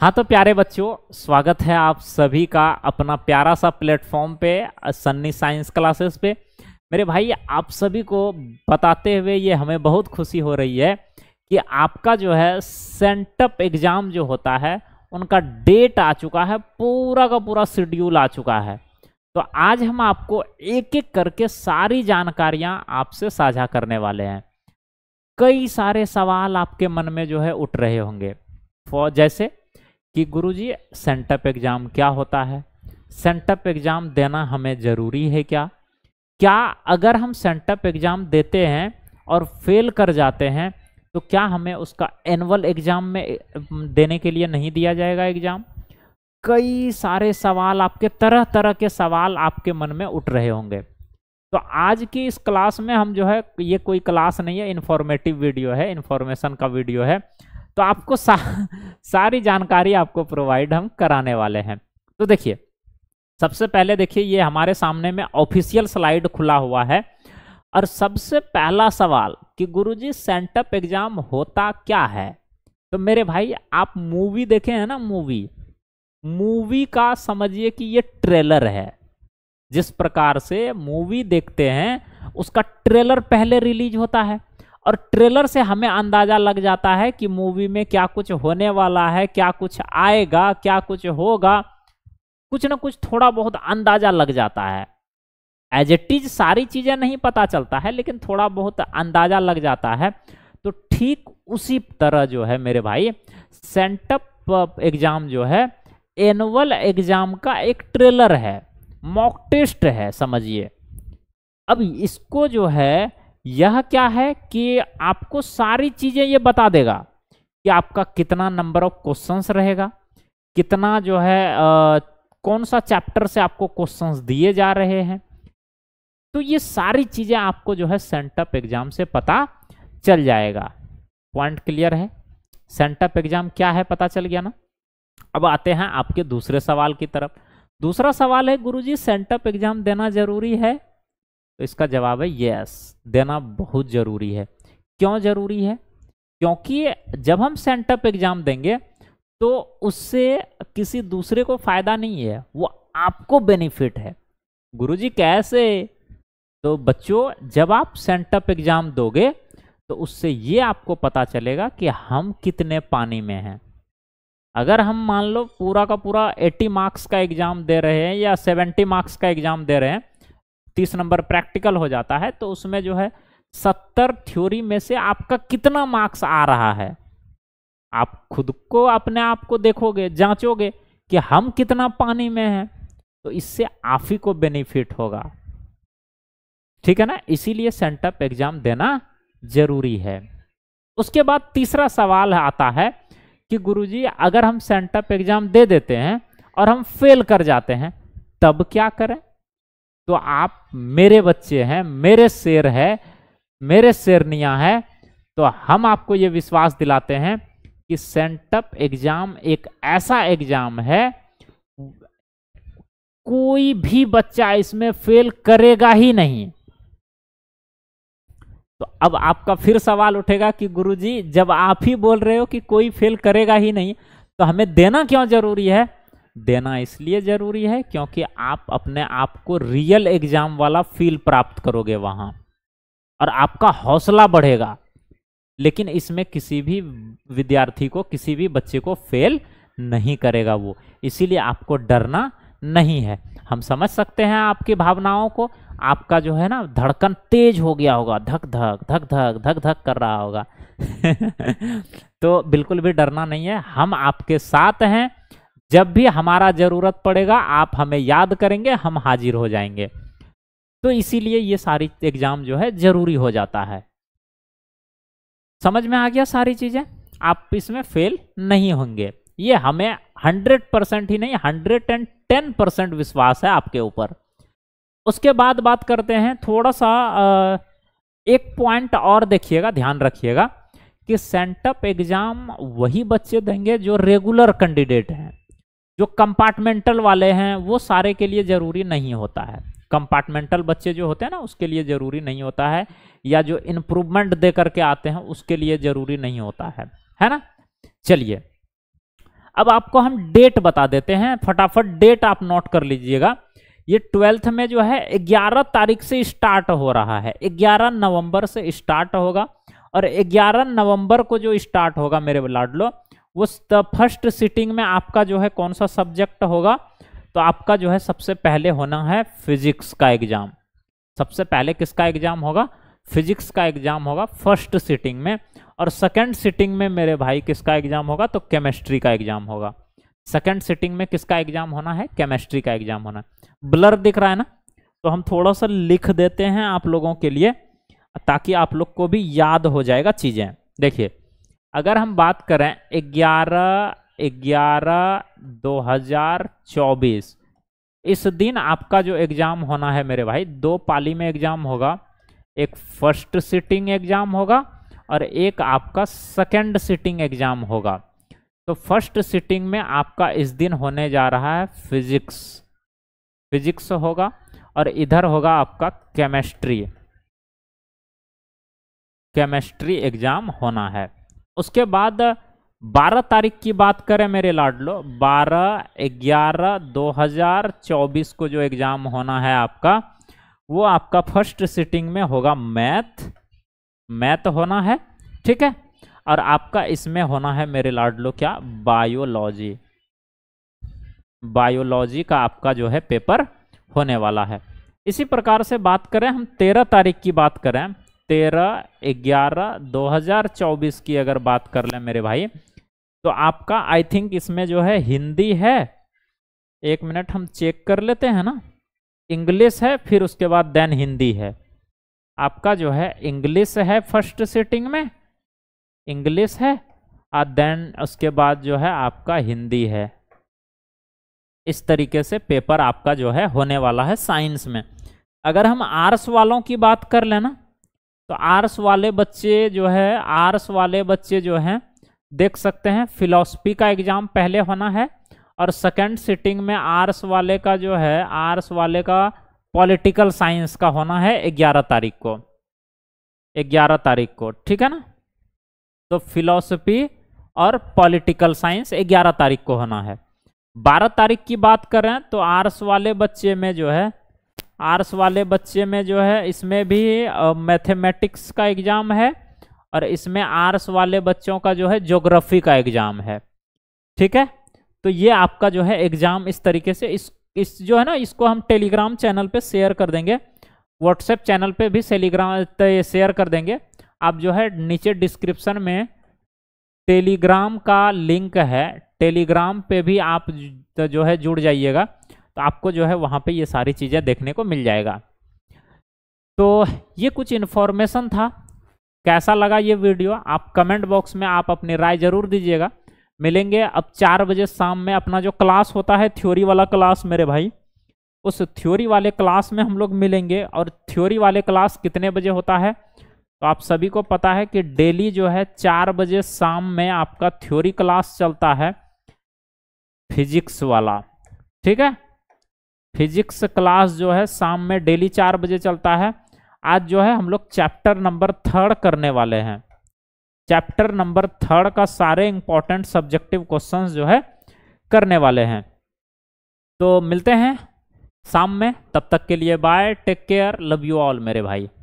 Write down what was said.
हाँ तो प्यारे बच्चों स्वागत है आप सभी का अपना प्यारा सा प्लेटफॉर्म पे सन्नी साइंस क्लासेस पे मेरे भाई आप सभी को बताते हुए ये हमें बहुत खुशी हो रही है कि आपका जो है सेंटअप एग्ज़ाम जो होता है उनका डेट आ चुका है पूरा का पूरा शेड्यूल आ चुका है तो आज हम आपको एक एक करके सारी जानकारियाँ आपसे साझा करने वाले हैं कई सारे सवाल आपके मन में जो है उठ रहे होंगे जैसे कि गुरुजी सेंटअप एग्ज़ाम क्या होता है सेंटअप एग्ज़ाम देना हमें ज़रूरी है क्या क्या अगर हम सेंटअप एग्ज़ाम देते हैं और फेल कर जाते हैं तो क्या हमें उसका एनुअल एग्ज़ाम में देने के लिए नहीं दिया जाएगा एग्ज़ाम कई सारे सवाल आपके तरह तरह के सवाल आपके मन में उठ रहे होंगे तो आज की इस क्लास में हम जो है ये कोई क्लास नहीं है इन्फॉर्मेटिव वीडियो है इन्फॉर्मेशन का वीडियो है तो आपको सा, सारी जानकारी आपको प्रोवाइड हम कराने वाले हैं तो देखिए सबसे पहले देखिए ये हमारे सामने में ऑफिशियल स्लाइड खुला हुआ है और सबसे पहला सवाल कि गुरुजी सेंटअप एग्जाम होता क्या है तो मेरे भाई आप मूवी देखे हैं ना मूवी मूवी का समझिए कि ये ट्रेलर है जिस प्रकार से मूवी देखते हैं उसका ट्रेलर पहले रिलीज होता है और ट्रेलर से हमें अंदाजा लग जाता है कि मूवी में क्या कुछ होने वाला है क्या कुछ आएगा क्या कुछ होगा कुछ ना कुछ थोड़ा बहुत अंदाजा लग जाता है एज इट इज सारी चीजें नहीं पता चलता है लेकिन थोड़ा बहुत अंदाजा लग जाता है तो ठीक उसी तरह जो है मेरे भाई सेंटअप एग्जाम जो है एनुअल एग्जाम का एक ट्रेलर है मॉक टेस्ट है समझिए अब इसको जो है यह क्या है कि आपको सारी चीजें ये बता देगा कि आपका कितना नंबर ऑफ क्वेश्चंस रहेगा कितना जो है आ, कौन सा चैप्टर से आपको क्वेश्चंस दिए जा रहे हैं तो ये सारी चीजें आपको जो है सेंटअप एग्जाम से पता चल जाएगा पॉइंट क्लियर है सेंटअप एग्जाम क्या है पता चल गया ना अब आते हैं आपके दूसरे सवाल की तरफ दूसरा सवाल है गुरुजी सेंटअप एग्जाम देना जरूरी है तो इसका जवाब है यस देना बहुत जरूरी है क्यों जरूरी है क्योंकि जब हम सेंटअप एग्जाम देंगे तो उससे किसी दूसरे को फायदा नहीं है वो आपको बेनिफिट है गुरुजी कैसे तो बच्चों जब आप सेंटअप एग्जाम दोगे तो उससे ये आपको पता चलेगा कि हम कितने पानी में हैं अगर हम मान लो पूरा का पूरा 80 मार्क्स का एग्जाम दे रहे हैं या 70 मार्क्स का एग्जाम दे रहे हैं तीस नंबर प्रैक्टिकल हो जाता है तो उसमें जो है सत्तर थ्योरी में से आपका कितना मार्क्स आ रहा है आप खुद को अपने आप को देखोगे जांचोगे कि हम कितना पानी में हैं तो इससे आप ही को बेनिफिट होगा ठीक है ना इसीलिए सेंटअप एग्जाम देना जरूरी है उसके बाद तीसरा सवाल आता है कि गुरुजी अगर हम सेंटअप एग्जाम दे देते हैं और हम फेल कर जाते हैं तब क्या करें तो आप मेरे बच्चे हैं मेरे शेर है मेरे शेरनिया है तो हम आपको ये विश्वास दिलाते हैं कि सेंटअप एग्जाम एक ऐसा एग्जाम है कोई भी बच्चा इसमें फेल करेगा ही नहीं तो अब आपका फिर सवाल उठेगा कि गुरुजी जब आप ही बोल रहे हो कि कोई फेल करेगा ही नहीं तो हमें देना क्यों जरूरी है देना इसलिए ज़रूरी है क्योंकि आप अपने आप को रियल एग्ज़ाम वाला फील प्राप्त करोगे वहाँ और आपका हौसला बढ़ेगा लेकिन इसमें किसी भी विद्यार्थी को किसी भी बच्चे को फेल नहीं करेगा वो इसीलिए आपको डरना नहीं है हम समझ सकते हैं आपकी भावनाओं को आपका जो है ना धड़कन तेज हो गया होगा धक धक धक धक धक धक कर रहा होगा तो बिल्कुल भी डरना नहीं है हम आपके साथ हैं जब भी हमारा ज़रूरत पड़ेगा आप हमें याद करेंगे हम हाजिर हो जाएंगे तो इसीलिए ये सारी एग्ज़ाम जो है ज़रूरी हो जाता है समझ में आ गया सारी चीज़ें आप इसमें फेल नहीं होंगे ये हमें 100 परसेंट ही नहीं 110 परसेंट विश्वास है आपके ऊपर उसके बाद बात करते हैं थोड़ा सा एक पॉइंट और देखिएगा ध्यान रखिएगा कि सेंटअप एग्जाम वही बच्चे देंगे जो रेगुलर कैंडिडेट हैं जो कंपार्टमेंटल वाले हैं वो सारे के लिए ज़रूरी नहीं होता है कंपार्टमेंटल बच्चे जो होते हैं ना उसके लिए ज़रूरी नहीं होता है या जो इम्प्रूवमेंट दे करके आते हैं उसके लिए ज़रूरी नहीं होता है है ना चलिए अब आपको हम डेट बता देते हैं फटाफट डेट आप नोट कर लीजिएगा ये ट्वेल्थ में जो है ग्यारह तारीख से स्टार्ट हो रहा है ग्यारह नवंबर से स्टार्ट होगा और ग्यारह नवंबर को जो स्टार्ट होगा मेरे लाडलो उस फर्स्ट सिटिंग में आपका जो है कौन सा सब्जेक्ट होगा तो आपका जो है सबसे पहले होना है फिजिक्स का एग्जाम सबसे पहले किसका एग्जाम होगा फिजिक्स का एग्जाम होगा फर्स्ट सिटिंग में और सेकंड सिटिंग में मेरे भाई किसका एग्जाम होगा तो केमिस्ट्री का एग्जाम होगा सेकंड सिटिंग में किसका एग्जाम होना है केमिस्ट्री का एग्जाम होना है ब्लर दिख रहा है ना तो हम थोड़ा सा लिख देते हैं आप लोगों के लिए ताकि आप लोग को भी याद हो जाएगा चीजें देखिए अगर हम बात करें ग्यारह ग्यारह दो हजार चौबीस इस दिन आपका जो एग्जाम होना है मेरे भाई दो पाली में एग्जाम होगा एक फर्स्ट सिटिंग एग्जाम होगा और एक आपका सेकंड सिटिंग एग्जाम होगा तो फर्स्ट सिटिंग में आपका इस दिन होने जा रहा है फिजिक्स फिजिक्स होगा और इधर होगा आपका केमिस्ट्री केमिस्ट्री एग्जाम होना है उसके बाद 12 तारीख की बात करें मेरे लाडलो 12 ग्यारह 2024 को जो एग्जाम होना है आपका वो आपका फर्स्ट सिटिंग में होगा मैथ मैथ होना है ठीक है और आपका इसमें होना है मेरे लाडलो क्या बायोलॉजी बायोलॉजी का आपका जो है पेपर होने वाला है इसी प्रकार से बात करें हम तेरह तारीख की बात करें तेरह ग्यारह दो हजार चौबीस की अगर बात कर लें मेरे भाई तो आपका आई थिंक इसमें जो है हिंदी है एक मिनट हम चेक कर लेते हैं ना इंग्लिश है फिर उसके बाद देन हिंदी है आपका जो है इंग्लिश है फर्स्ट सेटिंग में इंग्लिश है और देन उसके बाद जो है आपका हिंदी है इस तरीके से पेपर आपका जो है होने वाला है साइंस में अगर हम आर्ट्स वालों की बात कर लेना तो आर्ट्स वाले बच्चे जो है आर्ट्स वाले बच्चे जो हैं देख सकते हैं फिलोसफी का एग्जाम पहले होना है और सेकेंड सिटिंग में आर्ट्स वाले का जो है आर्ट्स वाले का पॉलिटिकल साइंस का होना है ग्यारह तारीख को ग्यारह तारीख को ठीक है ना तो फिलोसफी और पॉलिटिकल साइंस ग्यारह तारीख को होना है बारह तारीख की बात करें तो आर्ट्स वाले बच्चे में जो है आर्ट्स वाले बच्चे में जो है इसमें भी मैथमेटिक्स का एग्ज़ाम है और इसमें आर्ट्स वाले बच्चों का जो है जोग्राफी का एग्ज़ाम है ठीक है तो ये आपका जो है एग्ज़ाम इस तरीके से इस इस जो है ना इसको हम टेलीग्राम चैनल पे शेयर कर देंगे व्हाट्सएप चैनल पे भी टेलीग्राम शेयर कर देंगे आप जो है नीचे डिस्क्रिप्शन में टेलीग्राम का लिंक है टेलीग्राम पे भी आप तो जो है जुड़ जाइएगा तो आपको जो है वहाँ पे ये सारी चीज़ें देखने को मिल जाएगा तो ये कुछ इन्फॉर्मेशन था कैसा लगा ये वीडियो आप कमेंट बॉक्स में आप अपनी राय जरूर दीजिएगा मिलेंगे अब चार बजे शाम में अपना जो क्लास होता है थ्योरी वाला क्लास मेरे भाई उस थ्योरी वाले क्लास में हम लोग मिलेंगे और थ्योरी वाले क्लास कितने बजे होता है तो आप सभी को पता है कि डेली जो है चार बजे शाम में आपका थ्योरी क्लास चलता है फिजिक्स वाला ठीक है फिजिक्स क्लास जो है शाम में डेली चार बजे चलता है आज जो है हम लोग चैप्टर नंबर थर्ड करने वाले हैं चैप्टर नंबर थर्ड का सारे इंपॉर्टेंट सब्जेक्टिव क्वेश्चन जो है करने वाले हैं तो मिलते हैं शाम में तब तक के लिए bye take care love you all मेरे भाई